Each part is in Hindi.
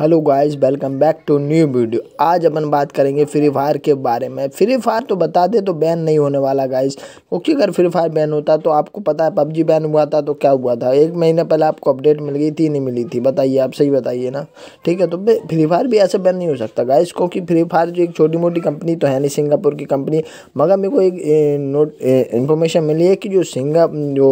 hello guys welcome back to new video आज अपन बात करेंगे फ्री फायर के बारे में फ्री फायर तो बता दे तो बैन नहीं होने वाला गाइस क्योंकि अगर फ्री फायर बैन होता तो आपको पता है पबजी बैन हुआ था तो क्या हुआ था एक महीने पहले आपको अपडेट मिल गई थी नहीं मिली थी बताइए आप सही बताइए ना ठीक है तो फ्री फायर भी ऐसे बैन नहीं हो सकता गाइस क्योंकि फ्री फायर जो एक छोटी मोटी कंपनी तो है नहीं सिंगापुर की कंपनी मगर मेरे को एक नोट इन्फॉर्मेशन मिली है कि जो सिंगा जो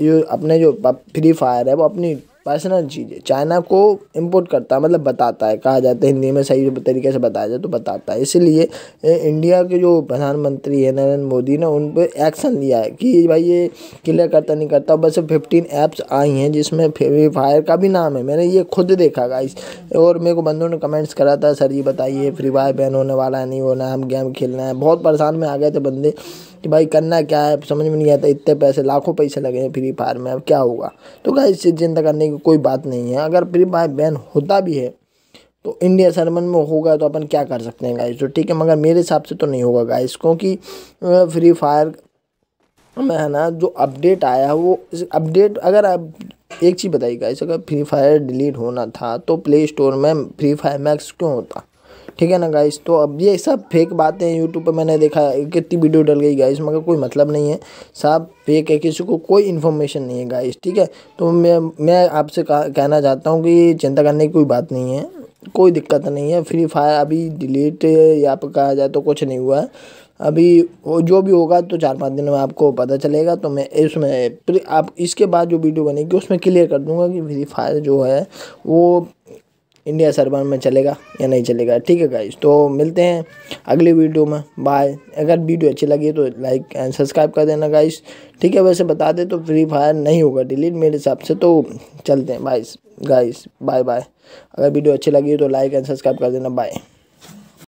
जो अपने जो फ्री फायर है वो अपनी पर्सनल चीज़ है चाइना को इम्पोर्ट करता है मतलब बताता है कहा जाता है हिंदी में सही तरीके से बताया जाए तो बताता है इसलिए इंडिया के जो प्रधानमंत्री है नरेंद्र मोदी ने उन पर एक्शन लिया है कि भाई ये क्लियर करता नहीं करता बस फिफ्टीन ऐप्स आई हैं जिसमें फ्री फायर का भी नाम है मैंने ये खुद देखा गया और मेरे को बंदों ने कमेंट्स करा था सर ये बताइए फ्री फायर बैन होने वाला है नहीं होना है हम गेम खेलना है बहुत परेशान में आ गए थे बंदे कि भाई करना क्या है समझ में नहीं आता इतने पैसे लाखों पैसे लगे हैं फ्री फायर में अब क्या होगा तो गाइस चिंता करने की कोई बात नहीं है अगर फ्री फायर बैन होता भी है तो इंडिया सरमन में होगा तो अपन क्या कर सकते हैं गाइस तो ठीक है मगर मेरे हिसाब से तो नहीं होगा गाइस क्योंकि फ्री फायर में है ना जो अपडेट आया है वो अपडेट अगर आप एक चीज़ बताइए गाइस अगर फ्री फायर डिलीट होना था तो प्ले स्टोर में फ्री फायर मैक्स क्यों होता ठीक है ना गाइस तो अब ये सब फेक बातें हैं यूट्यूब पर मैंने देखा कितनी वीडियो डल गई गाइस मगर कोई मतलब नहीं है साहब फेक है किसी को कोई इन्फॉर्मेशन नहीं है गाइस ठीक है तो मैं मैं आपसे कहना चाहता हूँ कि चिंता करने की कोई बात नहीं है कोई दिक्कत नहीं है फ्री फायर अभी डिलीट या पर कहा जाए तो कुछ नहीं हुआ है अभी जो भी होगा तो चार पाँच दिन में आपको पता चलेगा तो मैं इसमें आप इसके बाद जो वीडियो बनेगी उसमें क्लियर कर दूंगा कि फ्री फायर जो है वो इंडिया सर्वर में चलेगा या नहीं चलेगा ठीक है गाइज तो मिलते हैं अगली वीडियो में बाय अगर वीडियो अच्छी लगी तो लाइक एंड सब्सक्राइब कर देना गाइज ठीक है वैसे बता दे तो फ्री फायर नहीं होगा डिलीट मेरे हिसाब से तो चलते हैं बाइस गाइस बाय बाय अगर वीडियो अच्छी लगी तो लाइक एंड सब्सक्राइब कर देना बाय